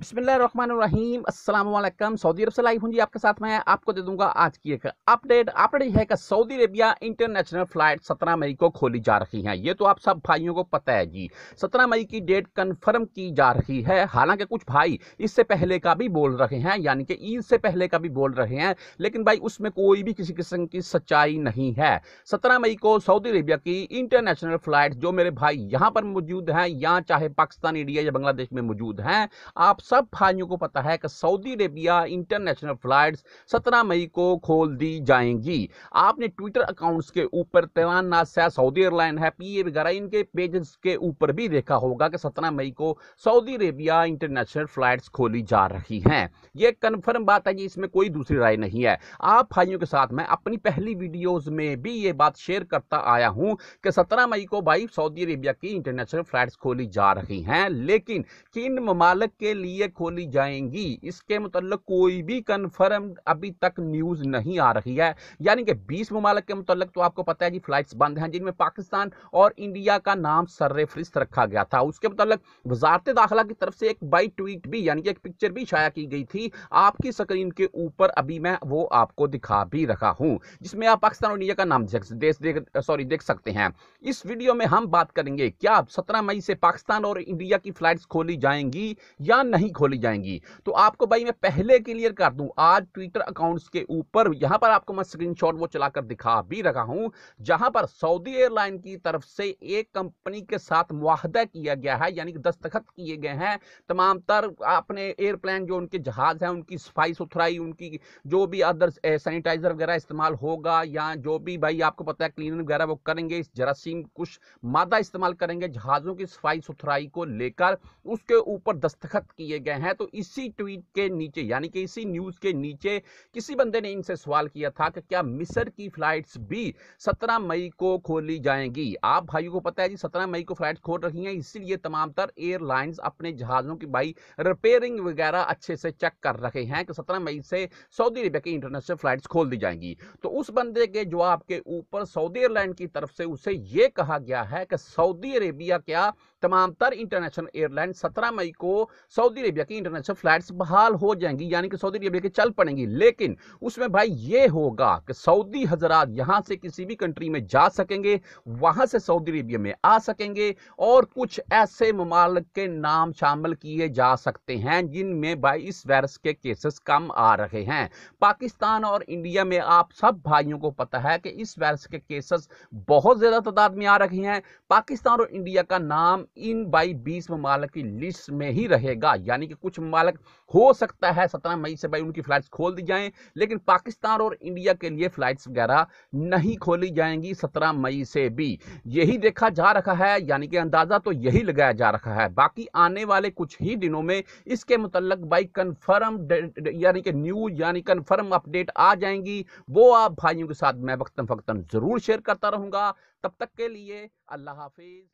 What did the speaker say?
बिस्मिल्लाम अस्सलाम सऊदी अरब से लाइव हूँ जी आपके साथ मैं आपको दे दूंगा आज की एक अपडेट अपडेट है कि सऊदी अरेबिया इंटरनेशनल फ्लाइट 17 मई को खोली जा रही है ये तो आप सब भाइयों को पता है जी 17 मई की डेट कंफर्म की जा रही है हालांकि कुछ भाई इससे पहले का भी बोल रहे हैं यानी कि ईद से पहले का भी बोल रहे हैं लेकिन भाई उसमें कोई भी किसी किस्म की सच्चाई नहीं है सत्रह मई को सऊदी अरेबिया की इंटरनेशनल फ्लाइट जो मेरे भाई यहाँ पर मौजूद हैं या चाहे पाकिस्तान इंडिया या बांग्लादेश में मौजूद हैं आप सब भाइयों को पता है कि सऊदी अरेबिया इंटरनेशनल फ्लाइट्स 17 मई को खोल दी जाएंगी आपने ट्विटर अकाउंट्स के ऊपर तेवान नासा सऊदी एयरलाइन है पी ए वगैरह इनके पेजेस के ऊपर भी देखा होगा कि 17 मई को सऊदी अरेबिया इंटरनेशनल फ्लाइट्स खोली जा रही हैं ये कन्फर्म बात है जी इसमें कोई दूसरी राय नहीं है आप भाइयों के साथ मैं अपनी पहली वीडियोज में भी ये बात शेयर करता आया हूँ कि सत्रह मई को भाई सऊदी अरेबिया की इंटरनेशनल फ्लाइट्स खोली जा रही हैं लेकिन किन ममालक के लिए लिए खोली जाएंगी इसके मतलब कोई भी कन्फर्म अभी तक न्यूज़ नहीं आ रही है यानी कि बीस ममालक के मतलब तो आपको पता है जी फ्लाइट्स बंद हैं जिनमें पाकिस्तान और इंडिया का नाम सर्रे फहरिस्त रखा गया था उसके मतलब वजारत दाखिला की तरफ से एक बाई ट्वीट भी यानी कि एक पिक्चर भी शाया की गई थी आपकी स्क्रीन के ऊपर अभी मैं वो आपको दिखा भी रखा हूँ जिसमें आप पाकिस्तान और इंडिया का नाम देख सॉरी देख सकते हैं इस वीडियो में हम बात करेंगे क्या सत्रह मई से पाकिस्तान और इंडिया की फ्लाइट्स खोली जाएंगी या नहीं नहीं खोली जाएंगी तो आपको भाई मैं पहले क्लियर कर दूं आज ट्विटर अकाउंट्स के ऊपर यहां पर आपको मैं स्क्रीनशॉट वो चलाकर दिखा भी रहा हूं जहां पर सऊदी एयरलाइन की तरफ से एक कंपनी के साथ मुआहदा किया गया है यानी कि दस्तखत किए गए हैं तमाम तर अपने एयरप्लेन जो उनके जहाज हैं उनकी सफाई सुथराई उनकी जो भी अदर सैनिटाइजर वगैरह इस्तेमाल होगा या जो भी भाई आपको पता है क्लीनर वगैरह वो करेंगे इस जरासीम कुछ मादा इस्तेमाल करेंगे जहाज़ों की सफाई सुथराई को लेकर उसके ऊपर दस्तखत किए किए गए हैं तो इसी ट्वीट के नीचे यानी कि इसी न्यूज के नीचे किसी बंदे ने इनसे सवाल किया था कि क्या मिस्र की फ्लाइट्स भी 17 मई को खोली जाएंगी आप भाइयों को पता है जी 17 मई को फ्लाइट खोल रही हैं इसीलिए तमाम तर एयरलाइंस अपने जहाज़ों की भाई रिपेयरिंग वगैरह अच्छे से चेक कर रहे हैं कि सत्रह मई से सऊदी अरेबिया की इंटरनेशनल फ्लाइट खोल दी जाएंगी तो उस बंदे के जवाब के ऊपर सऊदी एयरलाइन की तरफ से उसे यह कहा गया है कि सऊदी अरेबिया क्या तमाम तर इंटरनेशनल एयरलाइन 17 मई को सऊदी सऊदी अरेबिया की इंटरनेशनल फ्लाइट्स बहाल हो जाएंगी यानी कि सऊदी अरेबिया के चल पड़ेंगी लेकिन उसमें भाई ये होगा कि सऊदी हजरात यहाँ से किसी भी कंट्री में जा सकेंगे वहाँ से सऊदी अरेबिया में आ सकेंगे और कुछ ऐसे ममालक के नाम शामिल किए जा सकते हैं जिनमें भाई इस वायरस के केसेस कम आ रहे हैं पाकिस्तान और इंडिया में आप सब भाइयों को पता है कि इस वायरस के केसेस बहुत ज़्यादा तादाद में आ रहे हैं पाकिस्तान और इंडिया का नाम इन बाई बीस ममालक की लिस्ट में ही रहेगा यानी कि कुछ मालक हो सकता है सत्रह मई से भाई उनकी फ्लाइट्स खोल दी जाएं लेकिन पाकिस्तान और इंडिया के लिए फ्लाइट्स वगैरह नहीं खोली जाएंगी सत्रह मई से भी यही देखा जा रहा है यानी कि अंदाज़ा तो यही लगाया जा रहा है बाकी आने वाले कुछ ही दिनों में इसके मुतल भाई कन्फर्म यानी कि न्यूज यानी कन्फर्म अपडेट आ जाएंगी वो आप भाइयों के साथ मैं वक्ता फक्ता ज़रूर शेयर करता रहूँगा तब तक के लिए अल्लाह हाफिज़